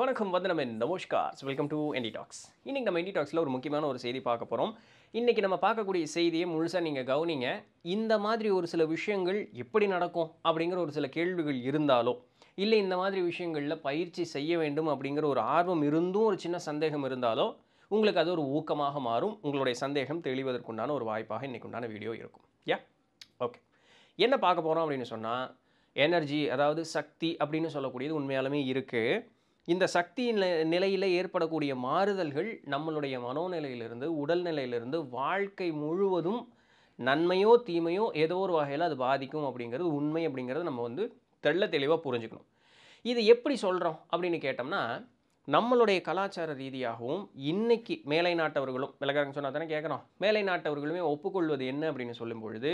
வணக்கம் வந்து நம்ம நமஸ்கார் வெல்கம் டு என்டி டாக்ஸ் இன்றைக்கி நம்ம என்டி டாக்ஸில் ஒரு முக்கியமான ஒரு செய்தி பார்க்க போகிறோம் இன்றைக்கி நம்ம பார்க்கக்கூடிய செய்தியை முழுசாக நீங்கள் கவனிங்க இந்த மாதிரி ஒரு சில விஷயங்கள் எப்படி நடக்கும் அப்படிங்கிற ஒரு சில கேள்விகள் இருந்தாலோ இல்லை இந்த மாதிரி விஷயங்களில் பயிற்சி செய்ய வேண்டும் அப்படிங்கிற ஒரு ஆர்வம் இருந்தும் ஒரு சின்ன சந்தேகம் இருந்தாலோ உங்களுக்கு அது ஒரு ஊக்கமாக மாறும் உங்களுடைய சந்தேகம் தெளிவதற்குண்டான ஒரு வாய்ப்பாக இன்றைக்கு உண்டான வீடியோ இருக்கும் யா ஓகே என்ன பார்க்க போகிறோம் அப்படின்னு சொன்னால் எனர்ஜி அதாவது சக்தி அப்படின்னு சொல்லக்கூடியது உண்மையாலுமே இருக்குது இந்த சக்தியின் நிலையில் ஏற்படக்கூடிய மாறுதல்கள் நம்மளுடைய மனோநிலையிலிருந்து உடல் நிலையிலிருந்து வாழ்க்கை முழுவதும் நன்மையோ தீமையோ ஏதோ ஒரு வகையில் அது பாதிக்கும் அப்படிங்கிறது உண்மை அப்படிங்கிறத நம்ம வந்து தெள்ள தெளிவாக புரிஞ்சுக்கணும் இது எப்படி சொல்கிறோம் அப்படின்னு கேட்டோம்னா நம்மளுடைய கலாச்சார ரீதியாகவும் இன்னைக்கு மேலை நாட்டவர்களும் விலகாரங்க சொன்னால் தானே கேட்குறோம் மேலை நாட்டவர்களுமே ஒப்புக்கொள்வது என்ன அப்படின்னு சொல்லும் பொழுது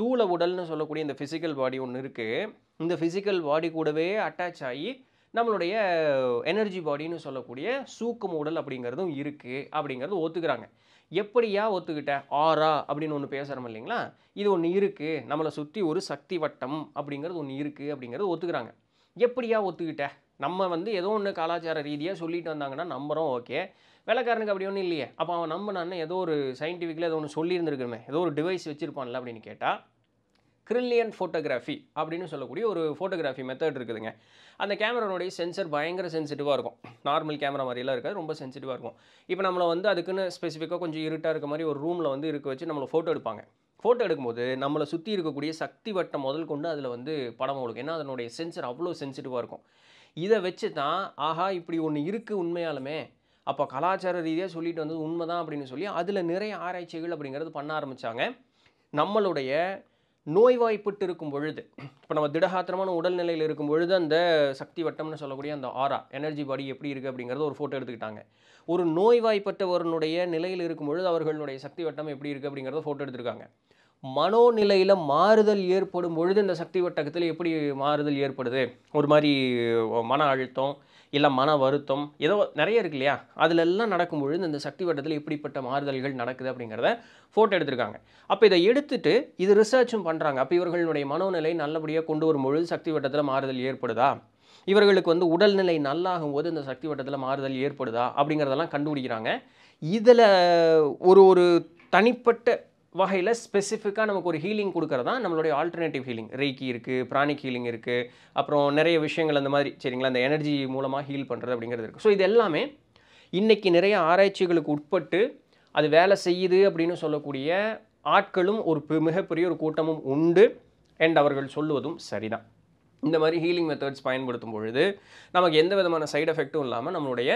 தூள உடல்னு சொல்லக்கூடிய இந்த ஃபிசிக்கல் பாடி ஒன்று இருக்குது இந்த ஃபிசிக்கல் பாடி கூடவே அட்டாச் ஆகி நம்மளுடைய எனர்ஜி பாடின்னு சொல்லக்கூடிய சூக்கு மூடல் அப்படிங்கிறதும் இருக்குது அப்படிங்கிறது ஒத்துக்கிறாங்க எப்படியா ஒத்துக்கிட்ட ஆரா அப்படின்னு ஒன்று பேசுகிறோம் இல்லைங்களா இது ஒன்று இருக்குது நம்மளை சுற்றி ஒரு சக்தி வட்டம் அப்படிங்கிறது ஒன்று இருக்குது அப்படிங்கிறது ஒத்துக்கிறாங்க எப்படியா ஒத்துக்கிட்ட நம்ம வந்து ஏதோ ஒன்று கலாச்சார ரீதியாக சொல்லிட்டு வந்தாங்கன்னா நம்புகிறோம் ஓகே வேலைக்காரனுக்கு அப்படி ஒன்றும் இல்லையே அப்போ அவன் நம்பினான்னு ஏதோ ஒரு சயின்டிஃபிக்கில் ஏதோ ஒன்று சொல்லியிருந்துருக்குமே ஏதோ ஒரு டிவைஸ் வச்சுருப்பான்ல அப்படின்னு கேட்டால் கிரில்லியன் ஃபோட்டோகிராஃபி அப்படின்னு சொல்லக்கூடிய ஒரு ஃபோட்டோகிராஃபி மெத்தட் இருக்குதுங்க அந்த கேமராவுடைய சென்சர் பயங்கர சென்சிட்டிவாக இருக்கும் நார்மல் கேமரா மாதிரிலாம் இருக்காது ரொம்ப சென்சிட்டிவாக இருக்கும் இப்போ நம்மளை வந்து அதுக்குன்னு ஸ்பெசிஃபிக்காக கொஞ்சம் இருட்டாக இருக்க மாதிரி ஒரு ரூமில் வந்து இருக்க வச்சு நம்மளை ஃபோட்டோ எடுப்பாங்க ஃபோட்டோ எடுக்கும்போது நம்மளை சுற்றி இருக்கக்கூடிய சக்தி வட்டம் முதல் கொண்டு அதில் வந்து படம் கொடுக்கும் ஏன்னா அதனுடைய சென்சர் அவ்வளோ சென்சிட்டிவாக இருக்கும் இதை வச்சு தான் ஆஹா இப்படி ஒன்று இருக்குது உண்மையாலுமே அப்போ கலாச்சார ரீதியாக சொல்லிட்டு வந்தது உண்மை தான் அப்படின்னு சொல்லி அதில் நிறைய ஆராய்ச்சிகள் அப்படிங்கிறது பண்ண ஆரம்பித்தாங்க நம்மளுடைய நோய்வாய்ப்பட்டு இருக்கும் பொழுது இப்போ நம்ம திடகாத்திரமான உடல்நிலையில் இருக்கும் பொழுது அந்த சக்தி வட்டம்னு சொல்லக்கூடிய அந்த ஆரா எனர்ஜி பாடி எப்படி இருக்குது அப்படிங்கிறத ஒரு ஃபோட்டோ எடுத்துக்கிட்டாங்க ஒரு நோய்வாய்ப்பட்டவருடைய நிலையில் இருக்கும் பொழுது அவர்களுடைய சக்தி வட்டம் எப்படி இருக்குது அப்படிங்கிறத ஃபோட்டோ எடுத்திருக்காங்க மனோநிலையில் மாறுதல் ஏற்படும் பொழுது இந்த சக்தி வட்டத்தில் எப்படி மாறுதல் ஏற்படுது ஒரு மாதிரி மன அழுத்தம் இல்லை மன வருத்தம் ஏதோ நிறைய இருக்கு இல்லையா அதிலெல்லாம் நடக்கும்பொழுது இந்த சக்தி வட்டத்தில் இப்படிப்பட்ட மாறுதல்கள் நடக்குது அப்படிங்கிறத ஃபோட்டோ எடுத்திருக்காங்க அப்போ இதை எடுத்துட்டு இது ரிசர்ச்சும் பண்ணுறாங்க அப்போ இவர்களுடைய மனோநிலை நல்லபடியாக கொண்டு வரும்பொழுது சக்தி வட்டத்தில் மாறுதல் ஏற்படுதா இவர்களுக்கு வந்து உடல்நிலை நல்லாகும் போது இந்த சக்தி வட்டத்தில் மாறுதல் ஏற்படுதா அப்படிங்கிறதெல்லாம் கண்டுபிடிக்கிறாங்க இதில் ஒரு ஒரு தனிப்பட்ட வகையில் ஸ்பெசிஃபிக்காக நமக்கு ஒரு ஹீலிங் கொடுக்குறது தான் நம்மளுடைய ஆல்டர்னேட்டிவ் ஹீலிங் ரேக்கி இருக்குது பிராணிக் ஹீலிங் இருக்குது அப்புறம் நிறைய விஷயங்கள் அந்த மாதிரி சரிங்களா அந்த எனர்ஜி மூலமாக ஹீல் பண்ணுறது அப்படிங்கிறது இருக்குது ஸோ இது எல்லாமே இன்றைக்கி நிறைய ஆராய்ச்சிகளுக்கு உட்பட்டு அது வேலை செய்யுது அப்படின்னு சொல்லக்கூடிய ஆட்களும் ஒரு மிகப்பெரிய ஒரு கூட்டமும் உண்டு அண்ட் அவர்கள் சொல்லுவதும் சரிதான் இந்த மாதிரி ஹீலிங் மெத்தட்ஸ் பயன்படுத்தும் பொழுது நமக்கு எந்த விதமான சைடு எஃபெக்ட்டும் இல்லாமல் நம்மளுடைய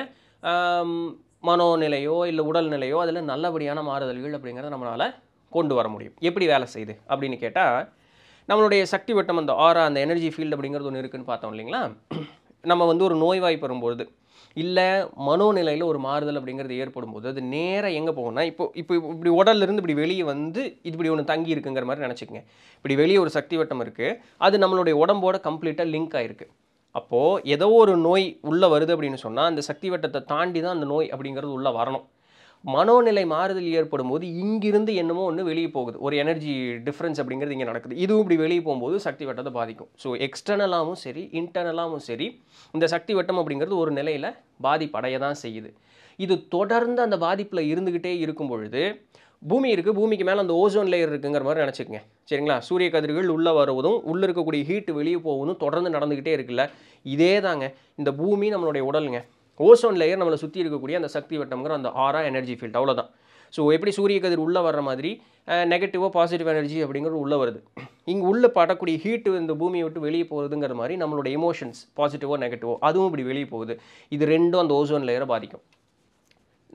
மனோநிலையோ இல்லை உடல்நிலையோ அதில் நல்லபடியான மாறுதல்கள் அப்படிங்கிறத நம்மளால் கொண்டு வர முடியும் எப்படி வேலை செய்யுது அப்படின்னு கேட்டால் நம்மளுடைய சக்தி வட்டம் அந்த ஆரா அந்த எனர்ஜி ஃபீல்டு அப்படிங்கிறது ஒன்று இருக்குதுன்னு பார்த்தோம் இல்லைங்களா நம்ம வந்து ஒரு நோய்வாய்ப்பெறும்போது இல்லை மனோநிலையில் ஒரு மாறுதல் அப்படிங்கிறது ஏற்படும் போது அது நேராக எங்கே போகணும்னா இப்போ இப்போ இப்படி உடல்லிருந்து இப்படி வெளியே வந்து இது இப்படி ஒன்று தங்கி இருக்குங்கிற மாதிரி நினச்சிக்கங்க இப்படி வெளியே ஒரு சக்தி வட்டம் இருக்குது அது நம்மளுடைய உடம்போட கம்ப்ளீட்டாக லிங்க் ஆகிருக்கு அப்போது ஏதோ ஒரு நோய் உள்ளே வருது அப்படின்னு சொன்னால் அந்த சக்தி வட்டத்தை தாண்டி தான் அந்த நோய் அப்படிங்கிறது உள்ளே வரணும் மனோநிலை மாறுதல் ஏற்படும் போது இங்கிருந்து என்னமோ ஒன்று வெளியே போகுது ஒரு எனர்ஜி டிஃப்ரென்ஸ் அப்படிங்கிறது இங்கே நடக்குது இதுவும் இப்படி வெளியே போகும்போது சக்தி வட்டத்தை பாதிக்கும் ஸோ எக்ஸ்டர்னலாகவும் சரி இன்டர்னலாகவும் சரி இந்த சக்தி வட்டம் அப்படிங்கிறது ஒரு நிலையில் பாதிப்படைய தான் செய்யுது இது தொடர்ந்து அந்த பாதிப்பில் இருந்துக்கிட்டே இருக்கும் பொழுது பூமி இருக்குது பூமிக்கு மேலே அந்த ஓசோன் லேயர் இருக்குங்கிற மாதிரி நினச்சிக்கங்க சரிங்களா சூரிய கதிர்கள் உள்ளே வருவதும் உள்ளே இருக்கக்கூடிய ஹீட்டு வெளியே போவதும் தொடர்ந்து நடந்துக்கிட்டே இருக்குல்ல இதே தாங்க இந்த பூமி நம்மளுடைய உடலுங்க ஓசோன் லேயர் நம்மளை சுற்றி இருக்கக்கூடிய அந்த சக்தி வட்டம்ங்கிற அந்த ஆரா எனர்ஜி ஃபீல்ட் அவ்வளோதான் ஸோ எப்படி சூரிய கதிர் உள்ளே வர்ற மாதிரி நெகட்டிவாக பாசிட்டிவ் எனர்ஜி அப்படிங்கிறது உள்ளே வருது இங்கே உள்ளே படக்கூடிய ஹீட்டு இந்த பூமியை விட்டு வெளியே போகிறதுங்கிற மாதிரி நம்மளோட எமோஷன்ஸ் பாசிட்டிவோ நெகட்டிவோ அதுவும் இப்படி வெளியே போகுது இது ரெண்டும் அந்த ஓசோன் லேயரை பாதிக்கும்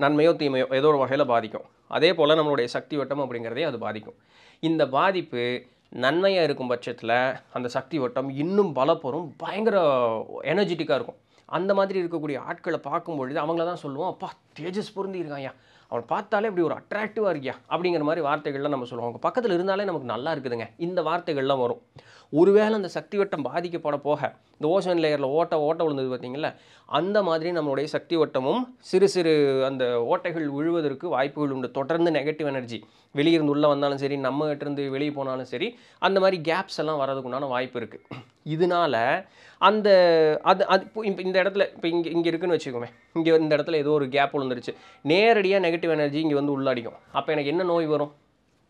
நன்மையோ தீமையோ ஏதோ ஒரு வகையில் பாதிக்கும் அதே போல் நம்மளுடைய சக்தி வட்டம் அப்படிங்கிறதே அது பாதிக்கும் இந்த பாதிப்பு நன்மையாக இருக்கும் பட்சத்தில் அந்த சக்தி வட்டம் இன்னும் பலப்பெறும் பயங்கர எனர்ஜெட்டிக்காக இருக்கும் அந்த மாதிரி இருக்கக்கூடிய ஆட்களை பார்க்கும் பொழுது அவங்கள தான் சொல்லுவோம் அப்பா தேஜஸ் பொருந்திருக்காயா அவன் பார்த்தாலே இப்படி ஒரு அட்ராக்டிவாக இருக்கியா அப்படிங்கிற மாதிரி வார்த்தைகள்லாம் நம்ம சொல்லுவோம் அவங்க பக்கத்தில் இருந்தாலே நமக்கு நல்லா இருக்குதுங்க இந்த வார்த்தைகள்லாம் வரும் ஒருவேளை அந்த சக்தி வட்டம் பாதிக்கப்பட போக இந்த ஓசோன் லேயரில் ஓட்ட ஓட்ட விழுந்தது பார்த்திங்களா அந்த மாதிரி நம்மளுடைய சக்தி வட்டமும் சிறு சிறு அந்த ஓட்டைகள் விழுவதற்கு வாய்ப்புகள் உண்டு தொடர்ந்து நெகட்டிவ் எனர்ஜி வெளியிருந்து உள்ளே வந்தாலும் சரி நம்ம இருந்து வெளியே போனாலும் சரி அந்த மாதிரி கேப்ஸ் எல்லாம் வரதுக்குண்டான வாய்ப்பு இருக்குது இதனால் அந்த அது அது இப்போ இப்போ இந்த இடத்துல இப்போ இங்கே இங்கே இருக்குதுன்னு வச்சுக்கோமே இங்கே இந்த இடத்துல ஏதோ ஒரு கேப் விழுந்துருச்சு நேரடியாக நெகட்டிவ் எனர்ஜி இங்கே வந்து உள்ளடிக்கும் அப்போ எனக்கு என்ன நோய் வரும்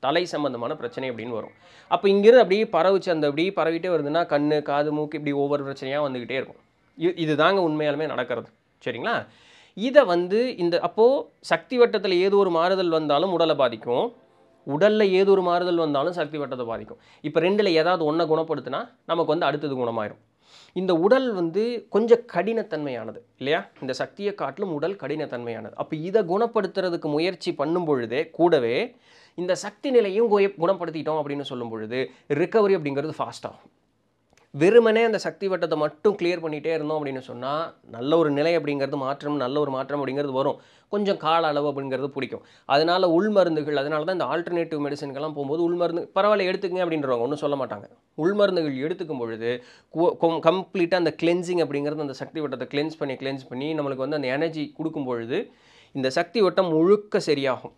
தலை சம்மந்தமான பிரச்சனை அப்படின்னு வரும் அப்போ இங்கேருந்து அப்படியே பரவிச்சு அந்த அப்படியே பரவிட்டே வருதுன்னா கண் காது மூக்கு இப்படி ஒவ்வொரு பிரச்சனையாக வந்துக்கிட்டே இருக்கும் இது தாங்க உண்மையாலுமே நடக்கிறது சரிங்களா இதை வந்து இந்த அப்போது சக்தி வட்டத்தில் ஏதோ ஒரு மாறுதல் வந்தாலும் உடலை பாதிக்கும் உடலில் ஏதோ ஒரு மாறுதல் வந்தாலும் சக்தி வட்டத்தை பாதிக்கும் இப்போ ரெண்டில் ஏதாவது ஒன்றை குணப்படுத்தினா நமக்கு வந்து அடுத்தது குணமாயிரும் இந்த உடல் வந்து கொஞ்சம் கடினத்தன்மையானது இல்லையா இந்த சக்தியை காட்டிலும் உடல் கடினத்தன்மையானது அப்போ இதை குணப்படுத்துறதுக்கு முயற்சி பண்ணும் பொழுதே கூடவே இந்த சக்தி நிலையும் குணப்படுத்திட்டோம் அப்படின்னு சொல்லும் பொழுது ரிக்கவரி அப்படிங்கிறது ஃபாஸ்ட்டாகும் வெறுமனே அந்த சக்தி வட்டத்தை மட்டும் கிளியர் பண்ணிகிட்டே இருந்தோம் அப்படின்னு சொன்னால் நல்ல ஒரு நிலை அப்படிங்கிறது மாற்றம் நல்ல ஒரு மாற்றம் அப்படிங்கிறது வரும் கொஞ்சம் கால அளவு அப்படிங்கிறது பிடிக்கும் அதனால் உள் மருந்துகள் அதனால தான் இந்த ஆல்டர்னேட்டிவ் மெடிசன்கெல்லாம் போகும்போது உள் மருந்து பரவாயில்ல எடுத்துக்கங்க அப்படின்றவங்க ஒன்றும் சொல்ல மாட்டாங்க உள் மருந்துகள் எடுத்துக்கும் பொழுது கம்ப்ளீட்டாக அந்த கிளென்சிங் அப்படிங்கிறது அந்த சக்தி வட்டத்தை கிளென்ஸ் பண்ணி கிளென்ஸ் பண்ணி நம்மளுக்கு வந்து அந்த எனர்ஜி கொடுக்கும் பொழுது இந்த சக்தி வட்டம் முழுக்க சரியாகும்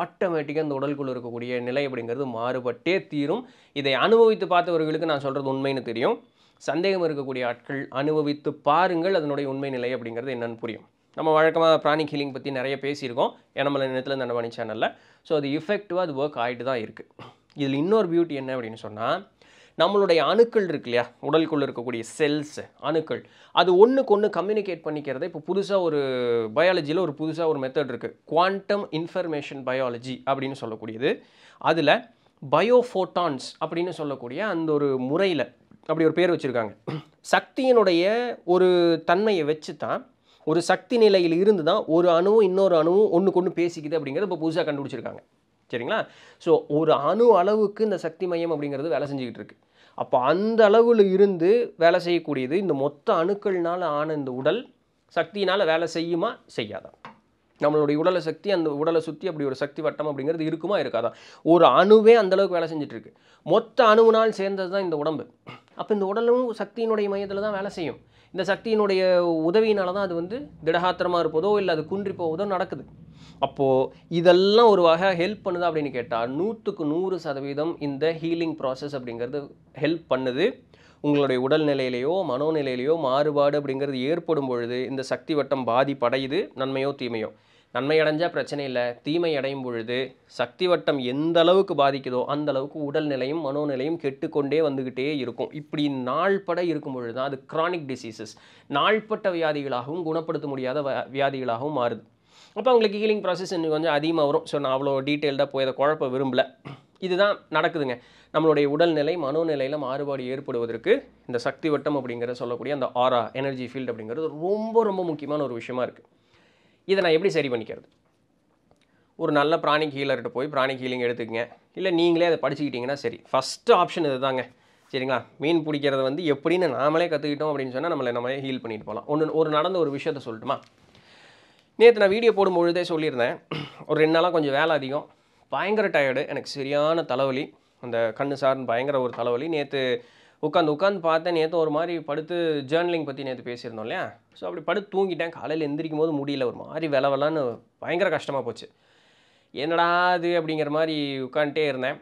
ஆட்டோமேட்டிக்காக இந்த உடலுக்குள் இருக்கக்கூடிய நிலை அப்படிங்கிறது மாறுபட்டே தீரும் இதை அனுபவித்து பார்த்தவர்களுக்கு நான் சொல்கிறது உண்மைன்னு தெரியும் சந்தேகம் இருக்கக்கூடிய ஆட்கள் அனுபவித்து பாருங்கள் அதனுடைய உண்மை நிலை அப்படிங்கிறது என்னென்னு புரியும் நம்ம வழக்கமாக பிராணி ஹீலிங் பற்றி நிறைய பேசியிருக்கோம் ஏனமலை நிலத்தில் இந்த நடவாணி சேனலில் ஸோ அது இஃபெக்டிவாக அது ஒர்க் ஆகிட்டு தான் இருக்குது இதில் இன்னொரு பியூட்டி என்ன அப்படின்னு சொன்னால் நம்மளுடைய அணுக்கள் இருக்கு இல்லையா உடலுக்குள்ளே இருக்கக்கூடிய செல்ஸ் அணுக்கள் அது ஒன்றுக்கு ஒன்று கம்யூனிகேட் பண்ணிக்கிறத இப்போ புதுசாக ஒரு பயாலஜியில் ஒரு புதுசாக ஒரு மெத்தட் இருக்குது குவாண்டம் இன்ஃபர்மேஷன் பயாலஜி அப்படின்னு சொல்லக்கூடியது அதில் பயோஃபோட்டான்ஸ் அப்படின்னு சொல்லக்கூடிய அந்த ஒரு முறையில் அப்படி ஒரு பேர் வச்சுருக்காங்க சக்தியினுடைய ஒரு தன்மையை வச்சு தான் ஒரு சக்தி நிலையில் இருந்து தான் ஒரு அணுவும் இன்னொரு அணுவும் ஒன்றுக்கு ஒன்று பேசிக்குது அப்படிங்கிறத இப்போ புதுசாக கண்டுபிடிச்சிருக்காங்க சரிங்களா ஸோ ஒரு அணு அளவுக்கு இந்த சக்தி மையம் அப்படிங்கிறது வேலை செஞ்சுக்கிட்டு இருக்குது அப்போ அந்த அளவில் இருந்து வேலை செய்யக்கூடியது இந்த மொத்த அணுக்கள்னால் ஆன இந்த உடல் சக்தினால் வேலை செய்யுமா செய்யாதா நம்மளுடைய உடலை சக்தி அந்த உடலை சுற்றி அப்படி ஒரு சக்தி வட்டம் அப்படிங்கிறது இருக்குமா இருக்காதா ஒரு அணுவே அந்தளவுக்கு வேலை செஞ்சிட்ருக்கு மொத்த அணுவினால் சேர்ந்தது தான் இந்த உடம்பு அப்போ இந்த உடலும் சக்தியினுடைய மையத்தில் தான் வேலை செய்யும் இந்த சக்தியினுடைய உதவியினால தான் அது வந்து திடகாத்திரமாக இருப்பதோ இல்லை அது குன்றி போவதோ நடக்குது அப்போது இதெல்லாம் ஒரு வகை ஹெல்ப் பண்ணுதா அப்படின்னு கேட்டால் நூற்றுக்கு நூறு சதவீதம் இந்த ஹீலிங் ப்ராசஸ் அப்படிங்கிறது ஹெல்ப் பண்ணுது உங்களுடைய உடல்நிலையிலையோ மனோநிலையிலையோ மாறுபாடு அப்படிங்கிறது ஏற்படும் பொழுது இந்த சக்தி வட்டம் பாதிப்படையுது நன்மையோ தீமையோ நன்மை அடைஞ்சால் பிரச்சனை இல்லை தீமை அடையும் பொழுது சக்தி வட்டம் எந்த அளவுக்கு பாதிக்குதோ அந்த அளவுக்கு உடல்நிலையும் மனோநிலையும் கெட்டுக்கொண்டே வந்துக்கிட்டே இருக்கும் இப்படி நாள்பட இருக்கும் பொழுது தான் அது க்ரானிக் டிசீசஸ் நாள்பட்ட வியாதிகளாகவும் குணப்படுத்த முடியாத வியாதிகளாகவும் மாறுது அப்போ உங்களுக்கு ஹீலிங் ப்ராசஸ் இன்னும் கொஞ்சம் அதிகமாக வரும் ஸோ நான் அவ்வளோ டீட்டெயில்டாக போய் அதை குழப்ப விரும்பலை இதுதான் நடக்குதுங்க நம்மளுடைய உடல்நிலை மனோநிலையில் மாறுபாடு ஏற்படுவதற்கு இந்த சக்தி வட்டம் அப்படிங்கிற சொல்லக்கூடிய அந்த ஆரா எனர்ஜி ஃபீல்டு அப்படிங்கிறது ரொம்ப ரொம்ப முக்கியமான ஒரு விஷயமா இருக்குது இதை நான் எப்படி சரி பண்ணிக்கிறது ஒரு நல்ல பிராணிக் ஹீலர்கிட்ட போய் பிராணிக் ஹீலிங் எடுத்துக்கங்க இல்லை நீங்களே அதை படிச்சுக்கிட்டிங்கன்னா சரி ஃபஸ்ட்டு ஆப்ஷன் இது தாங்க சரிங்களா மீன் பிடிக்கிறது வந்து எப்படின்னு நாமளே கற்றுக்கிட்டோம் அப்படின்னு சொன்னால் நம்மளை நம்மளே ஹீல் பண்ணிட்டு போகலாம் ஒன்று ஒரு நடந்த ஒரு விஷயத்த சொல்லட்டுமா நேற்று நான் வீடியோ போடும் பொழுதே சொல்லியிருந்தேன் ஒரு ரெண்டு நாளாக கொஞ்சம் வேலை அதிகம் பயங்கர டயர்டு எனக்கு சரியான தலைவலி அந்த கண்ணு சார்னு பயங்கர ஒரு தலைவலி நேற்று உட்காந்து உட்காந்து பார்த்தேன் நேற்று ஒரு மாதிரி படுத்து ஜேர்னலிங் பற்றி நேற்று பேசியிருந்தோம் இல்லையா ஸோ அப்படி படுத்து தூங்கிட்டேன் காலையில் எந்திரிக்கும் போது முடியல ஒரு மாதிரி வில பயங்கர கஷ்டமாக போச்சு என்னடா அது அப்படிங்கிற மாதிரி உட்காந்துட்டே இருந்தேன்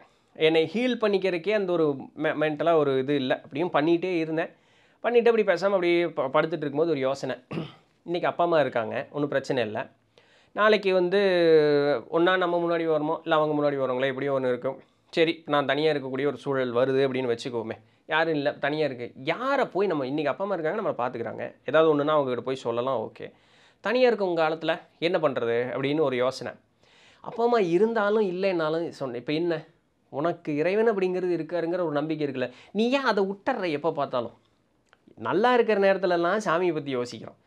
என்னை ஹீல் பண்ணிக்கிறதுக்கே அந்த ஒரு மெ மென்டலாக ஒரு இது இல்லை அப்படியும் பண்ணிகிட்டே இருந்தேன் பண்ணிவிட்டு அப்படி பேசாமல் அப்படியே படுத்துட்டு இருக்கும்போது ஒரு யோசனை இன்றைக்கி அப்பா அம்மா இருக்காங்க ஒன்றும் பிரச்சனை இல்லை நாளைக்கு வந்து ஒன்றா நம்ம முன்னாடி வரமோ இல்லை அவங்க முன்னாடி வரவங்களே எப்படியோ ஒன்று இருக்கும் சரி நான் தனியாக இருக்கக்கூடிய ஒரு சூழல் வருது அப்படின்னு வச்சுக்கோமே யாரும் இல்லை தனியாக இருக்குது யாரை போய் நம்ம இன்றைக்கி அப்பா அம்மா இருக்காங்க நம்மளை பார்த்துக்கிறாங்க ஏதாவது ஒன்றுனா அவங்ககிட்ட போய் சொல்லலாம் ஓகே தனியாக இருக்க உங்கள் காலத்தில் என்ன பண்ணுறது அப்படின்னு ஒரு யோசனை அப்பா அம்மா இருந்தாலும் இல்லைன்னாலும் சொன்னேன் இப்போ என்ன உனக்கு இறைவன் அப்படிங்கிறது இருக்காருங்கிற ஒரு நம்பிக்கை இருக்குல்ல நீ ஏன் அதை விட்டுற எப்போ பார்த்தாலும் நல்லா இருக்கிற நேரத்துலலாம் சாமியை பற்றி யோசிக்கிறோம்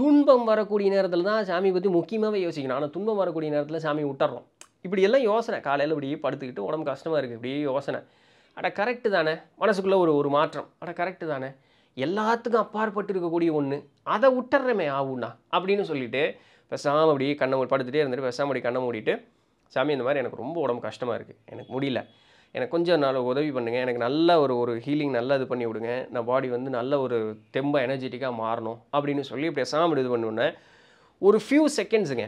துன்பம் வரக்கூடிய நேரத்தில் தான் சாமி பற்றி முக்கியமாகவே யோசிக்கணும் ஆனால் துன்பம் வரக்கூடிய நேரத்தில் சாமி விட்டுறோம் இப்படி எல்லாம் யோசனை காலையில் இப்படி படுத்துக்கிட்டு உடம்பு கஷ்டமாக இருக்குது இப்படியே யோசனை அட கரெக்டு தானே மனசுக்குள்ளே ஒரு ஒரு மாற்றம் அட கரெக்டு தானே எல்லாத்துக்கும் அப்பாற்பட்டு இருக்கக்கூடிய ஒன்று அதை விட்டுறமே ஆகுண்ணா அப்படின்னு சொல்லிட்டு பெசாமல் அப்படியே கண்ணை படுத்துகிட்டே இருந்துட்டு பெசாமல் அப்படி கண்ணை மூடிட்டு சாமி இந்த மாதிரி எனக்கு ரொம்ப உடம்பு கஷ்டமாக இருக்குது எனக்கு முடியல எனக்கு கொஞ்சம் நல்ல உதவி பண்ணுங்கள் எனக்கு நல்ல ஒரு ஒரு ஹீலிங் நல்லா இது பண்ணி விடுங்க நான் பாடி வந்து நல்ல ஒரு தெம்ப எனர்ஜெட்டிக்காக மாறணும் அப்படின்னு சொல்லி இப்படி பேசாமல் இது பண்ணுவோன்னே ஒரு ஃபியூ செகண்ட்ஸுங்க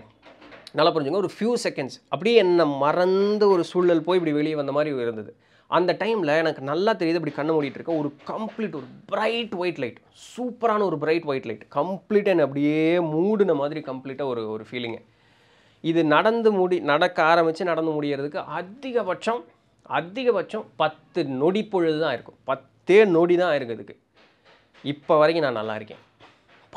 நல்லா புரிஞ்சுங்க ஒரு ஃபியூ செகண்ட்ஸ் அப்படியே என்னை மறந்த ஒரு சூழல் போய் இப்படி வெளியே வந்த மாதிரி இருந்தது அந்த டைமில் எனக்கு நல்லா தெரியுது இப்படி கண்ணை மூடிட்டு இருக்கேன் ஒரு கம்ப்ளீட் ஒரு பிரைட் ஒயிட் லைட் சூப்பரான ஒரு பிரைட் ஒயிட் லைட் கம்ப்ளீட் என்ன அப்படியே மூடின மாதிரி கம்ப்ளீட்டாக ஒரு ஒரு ஃபீலிங்கு இது நடந்து முடி நடக்க ஆரம்பித்து நடந்து முடிகிறதுக்கு அதிகபட்சம் அதிகபட்சம் பத்து நொடி பொழுது தான் இருக்கும் பத்தே நொடி தான் இருக்குது இப்போ வரைக்கும் நான் நல்லா இருக்கேன்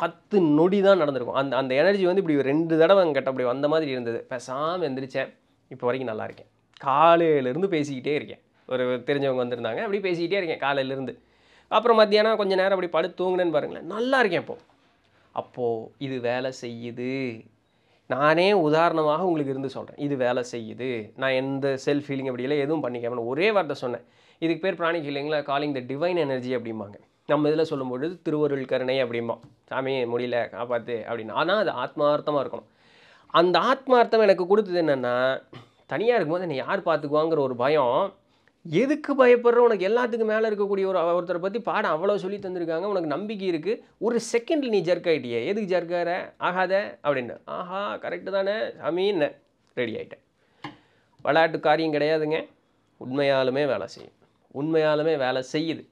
பத்து நொடி தான் நடந்திருக்கும் அந்த அந்த எனர்ஜி வந்து இப்படி ரெண்டு தடவை கிட்ட அப்படி வந்த மாதிரி இருந்தது பேசாமல் எந்திரிச்சேன் இப்போ வரைக்கும் நல்லா இருக்கேன் காலையிலேருந்து பேசிக்கிட்டே இருக்கேன் ஒரு தெரிஞ்சவங்க வந்திருந்தாங்க அப்படி பேசிக்கிட்டே இருக்கேன் காலையிலேருந்து அப்புறம் மத்தியானம் கொஞ்சம் நேரம் அப்படி படுத்து தூங்கினேன்னு பாருங்களேன் நல்லா இருக்கேன் இப்போது அப்போது இது வேலை செய்யுது நானே உதாரணமாக உங்களுக்கு இருந்து சொல்கிறேன் இது வேலை செய்யுது நான் எந்த செல்ஃப் ஃபீலிங் அப்படியெல்லாம் எதுவும் பண்ணிக்காமல் ஒரே வார்த்தை சொன்னேன் இதுக்கு பேர் பிராணிக்கு இல்லைங்களா காலிங் த டிவைன் எனர்ஜி அப்படிம்பாங்க நம்ம இதில் சொல்லும்பொழுது திருவருள் கருணை அப்படிம்பா சாமி முடியல காப்பாற்று அப்படின்னு ஆனால் அது ஆத்மார்த்தமாக இருக்கணும் அந்த ஆத்மார்த்தம் எனக்கு கொடுத்தது என்னென்னா தனியாக இருக்கும்போது என்னை யார் பார்த்துக்குவாங்கிற ஒரு பயம் எதுக்கு பயப்படுற உனக்கு எல்லாத்துக்கும் மேலே இருக்கக்கூடிய ஒரு ஒருத்தரை பற்றி பாடம் அவ்வளோ சொல்லி தந்திருக்காங்க உனக்கு நம்பிக்கை இருக்குது ஒரு செகண்டில் நீ ஜர்க் ஆகிட்டியே எதுக்கு ஆகிற ஆகாத அப்படின்னு ஆஹா கரெக்டு தானே சாமின்னு ரெடி ஆகிட்டேன் விளையாட்டு காரியம் கிடையாதுங்க உண்மையாலுமே வேலை செய்யும் உண்மையாலுமே வேலை செய்யுது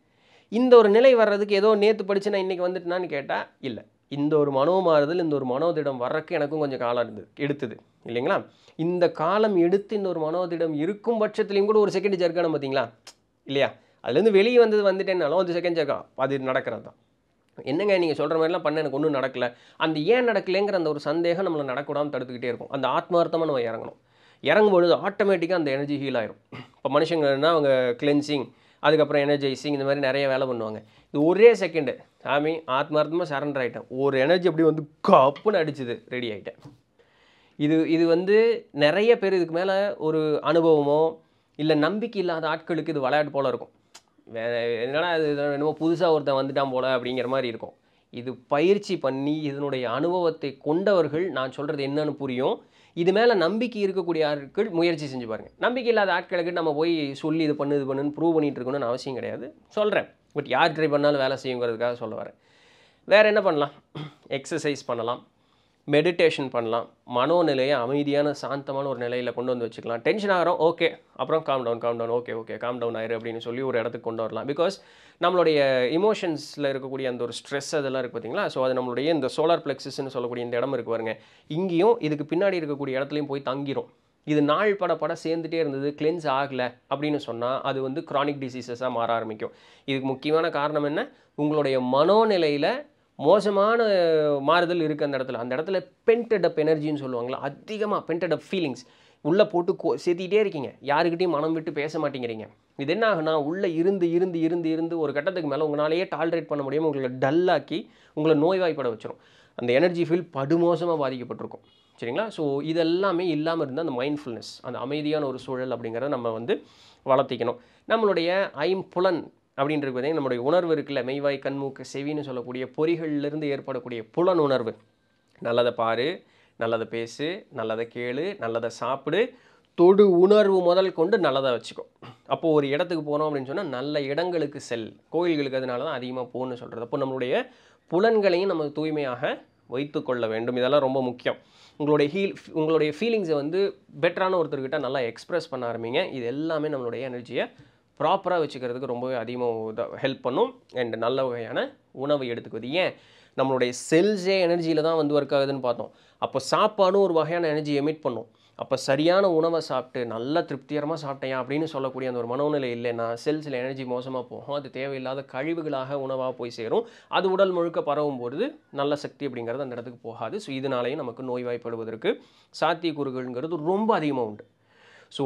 இந்த ஒரு நிலை வர்றதுக்கு ஏதோ நேற்று படித்து நான் இன்றைக்கி வந்துட்டுனான்னு கேட்டால் இல்லை இந்த ஒரு மனோ மாறுதல் இந்த ஒரு மனோதிடம் வர்றக்கு எனக்கும் கொஞ்சம் காலம் இருந்தது எடுத்தது இல்லைங்களா இந்த காலம் எடுத்து இந்த ஒரு மனோதிடம் இருக்கும் பட்சத்துலேயும் கூட ஒரு செகண்ட் ஜர்க்கான பார்த்தீங்களா இல்லையா அதுலேருந்து வெளியே வந்தது வந்துட்டேன்னாலும் அது செகண்ட் ஜர்க்கா அது நடக்கிறது தான் என்னங்க நீங்கள் சொல்கிற மாதிரிலாம் பண்ண எனக்கு ஒன்றும் நடக்கலை அந்த ஏன் நடக்கலைங்கிற அந்த ஒரு சந்தேகம் நம்மளை நடக்கூடாமல் தடுத்துக்கிட்டே இருக்கும் அந்த ஆத்மார்த்தமாக நம்ம இறங்கணும் இறங்கும் பொழுது ஆட்டோமேட்டிக்காக அந்த எனர்ஜி ஹீல் ஆயிரும் இப்போ மனுஷங்கன்னா அவங்க கிளென்சிங் அதுக்கப்புறம் எனர்ஜைசிங் இந்த மாதிரி நிறைய வேலை பண்ணுவாங்க இது ஒரே செகண்டு சாமி ஆத்மார்த்தமாக சரண்டர் ஆகிட்டேன் ஒரு எனர்ஜி அப்படி வந்து கப்புன்னு அடிச்சுது ரெடி ஆகிட்டேன் இது இது வந்து நிறைய பேர் இதுக்கு மேலே ஒரு அனுபவமோ இல்லை நம்பிக்கை இல்லாத ஆட்களுக்கு இது விளையாட்டு போல் இருக்கும் வேறு என்னடா அது என்னமோ புதுசாக ஒருத்தன் வந்துட்டான் போல் அப்படிங்கிற மாதிரி இருக்கும் இது பயிற்சி பண்ணி இதனுடைய அனுபவத்தை கொண்டவர்கள் நான் சொல்கிறது என்னன்னு புரியும் இது மேலே நம்பிக்கை இருக்கக்கூடிய ஆட்கள் முயற்சி செஞ்சு பாருங்கள் நம்பிக்கை இல்லாத ஆட்களுக்கு நம்ம போய் சொல்லி இது பண்ணு இது பண்ணுன்னு ப்ரூவ் பண்ணிகிட்டு இருக்கணும்னு அவசியம் கிடையாது சொல்கிறேன் பட் யார் ட்ரை பண்ணாலும் வேலை செய்யுங்கிறதுக்காக சொல்ல வரேன் வேறு என்ன பண்ணலாம் எக்ஸசைஸ் பண்ணலாம் மெடிடேஷன் பண்ணலாம் மனோநிலையை அமைதியான சாந்தமான ஒரு நிலையில் கொண்டு வந்து வச்சுக்கலாம் டென்ஷன் ஆகிறோம் ஓகே அப்புறம் calm down calm down okay okay calm down ஆயிரு அப்படின்னு சொல்லி ஒரு இடத்துக்கு கொண்டு வரலாம் பிகாஸ் நம்மளுடைய இமோஷன்ஸில் இருக்கக்கூடிய அந்த ஒரு ஸ்ட்ரெஸ் அதெல்லாம் இருக்குது பார்த்தீங்களா ஸோ அது நம்மளுடைய இந்த சோலார் ப்ளெக்ஸஸ்ன்னு சொல்லக்கூடிய இந்த இடம் இருக்கு பாருங்க இங்கேயும் இதுக்கு பின்னாடி இருக்கக்கூடிய இடத்துலையும் போய் தங்கிரும் இது நாள் பட பட சேர்ந்துட்டே இருந்தது கிளென்ஸ் ஆகலை அப்படின்னு சொன்னால் அது வந்து க்ரானிக் டிசீசஸாக மாற ஆரம்பிக்கும் இதுக்கு முக்கியமான காரணம் என்ன உங்களுடைய மனோநிலையில் மோசமான மாறுதல் இருக்குது அந்த இடத்துல அந்த இடத்துல பென்டடப் எனர்ஜின்னு சொல்லுவாங்களா அதிகமாக பென்டடப் ஃபீலிங்ஸ் உள்ளே போட்டு கோ சேர்த்திக்கிட்டே இருக்கீங்க யாருக்கிட்டையும் மனம் விட்டு பேச மாட்டேங்கிறீங்க இது என்ன ஆகுனா உள்ளே இருந்து இருந்து இருந்து இருந்து ஒரு கட்டத்துக்கு மேலே உங்களாலேயே டாலரேட் பண்ண முடியாமல் உங்களை டல்லாக்கி உங்களை நோய்வாய்ப்பட வச்சிடும் அந்த எனர்ஜி ஃபீல் படுமோசமாக பாதிக்கப்பட்டிருக்கும் சரிங்களா ஸோ இதெல்லாமே இல்லாமல் இருந்தால் அந்த மைண்ட்ஃபுல்னஸ் அந்த அமைதியான ஒரு சூழல் அப்படிங்கிறத நம்ம வந்து வளர்த்திக்கணும் நம்மளுடைய ஐம்புலன் அப்படின்றது நம்மளுடைய உணர்வு இருக்குல்ல மெய்வாய் கண்மூக்கு செவின்னு சொல்லக்கூடிய பொறிகளிலிருந்து ஏற்படக்கூடிய புலன் உணர்வு நல்லதை பாரு நல்லதை பேசு நல்லதை கேளு நல்லதை சாப்பிடு தொடு உணர்வு முதல் கொண்டு நல்லதாக வச்சுக்கோ அப்போது ஒரு இடத்துக்கு போகிறோம் அப்படின்னு சொன்னால் நல்ல இடங்களுக்கு செல் கோயில்களுக்கு அதனால தான் அதிகமாக போகணும்னு சொல்கிறது அப்போ நம்மளுடைய புலன்களையும் நம்ம தூய்மையாக வைத்து கொள்ள வேண்டும் இதெல்லாம் ரொம்ப முக்கியம் உங்களுடைய ஹீல் உங்களுடைய ஃபீலிங்ஸை வந்து பெட்டரான ஒருத்தர்கிட்ட நல்லா எக்ஸ்ப்ரெஸ் பண்ண ஆரம்பிங்க இது எல்லாமே நம்மளுடைய எனர்ஜியை ப்ராப்பராக வச்சுக்கிறதுக்கு ரொம்பவே அதிகமாக ஹெல்ப் பண்ணும் அண்ட் நல்ல வகையான உணவை எடுத்துக்குவது ஏன் நம்மளுடைய செல்ஸே எனர்ஜியில் தான் வந்து ஒர்க் ஆகுதுன்னு பார்த்தோம் அப்போ சாப்பாடும் ஒரு வகையான எனர்ஜி எமிட் பண்ணும் அப்போ சரியான உணவை சாப்பிட்டு நல்லா திருப்திகரமாக சாப்பிட்டேன் அப்படின்னு சொல்லக்கூடிய அந்த ஒரு மனோநிலை இல்லைன்னா செல்ஸில் எனர்ஜி மோசமாக போகும் அது தேவையில்லாத கழிவுகளாக உணவாக போய் சேரும் அது உடல் முழுக்க பரவும் பொழுது நல்ல சக்தி அப்படிங்கிறது அந்த இடத்துக்கு போகாது ஸோ இதனாலேயும் நமக்கு நோய்வாய்ப்படுவதற்கு சாத்தியக்கூறுகள்ங்கிறது ரொம்ப அதிகமாக உண்டு ஸோ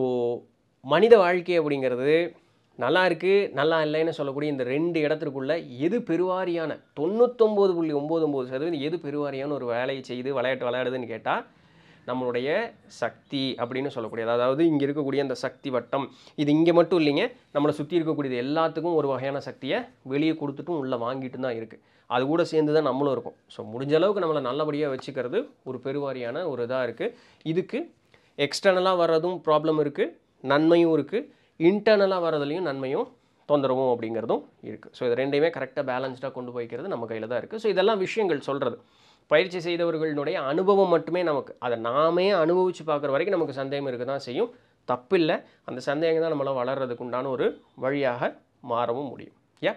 மனித வாழ்க்கை அப்படிங்கிறது நல்லா இருக்குது நல்லா இல்லைன்னு சொல்லக்கூடிய இந்த ரெண்டு இடத்திற்குள்ளே எது பெருவாரியான தொண்ணூத்தொம்பது புள்ளி ஒம்பது ஒம்பது சதவீதம் எது பெருவாரியான ஒரு வேலையை செய்து விளையாட்டு விளையாடுதுன்னு கேட்டால் நம்மளுடைய சக்தி அப்படின்னு சொல்லக்கூடியது அதாவது இங்கே இருக்கக்கூடிய அந்த சக்தி வட்டம் இது இங்கே மட்டும் இல்லைங்க நம்மளை சுற்றி இருக்கக்கூடியது எல்லாத்துக்கும் ஒரு வகையான சக்தியை வெளியே கொடுத்துட்டும் உள்ளே வாங்கிட்டு தான் இருக்குது அது கூட சேர்ந்து தான் நம்மளும் இருக்கும் ஸோ முடிஞ்ச அளவுக்கு நம்மளை நல்லபடியாக வச்சுக்கிறது ஒரு பெருவாரியான ஒரு இதாக இருக்குது இதுக்கு எக்ஸ்டர்னலாக வர்றதும் ப்ராப்ளம் இருக்குது நன்மையும் இருக்குது இன்டர்னலாக வர்றதுலேயும் நன்மையும் தொந்தரவும் அப்படிங்கிறதும் இருக்குது ஸோ இது ரெண்டையுமே கரெக்டாக பேலன்ஸ்டாக கொண்டு போய்க்கிறது நம்ம கையில் தான் இருக்குது ஸோ இதெல்லாம் விஷயங்கள் சொல்கிறது பயிற்சி செய்தவர்களுடைய அனுபவம் மட்டுமே நமக்கு அதை நாமே அனுபவித்து பார்க்குற வரைக்கும் நமக்கு சந்தேகம் இருக்க தான் செய்யும் தப்பில்லை அந்த சந்தேகம் தான் நம்மளால் வளர்கிறதுக்கு உண்டான ஒரு வழியாக மாறவும் முடியும் யா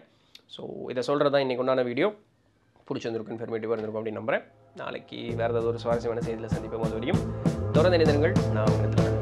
ஸோ இதை சொல்கிறது தான் இன்றைக்கு உண்டான வீடியோ பிடிச்சிருந்துருக்கும் இன்ஃபர்மேட்டிவாக இருந்திருக்கும் அப்படின்னு நம்புகிறேன் நாளைக்கு வேறு ஏதாவது ஒரு சுவாரஸ்யமான செய்தியில் சந்திப்போம் வந்து வரையும் தொடர்ந்து நிதனங்கள் நான் உங்களுக்கு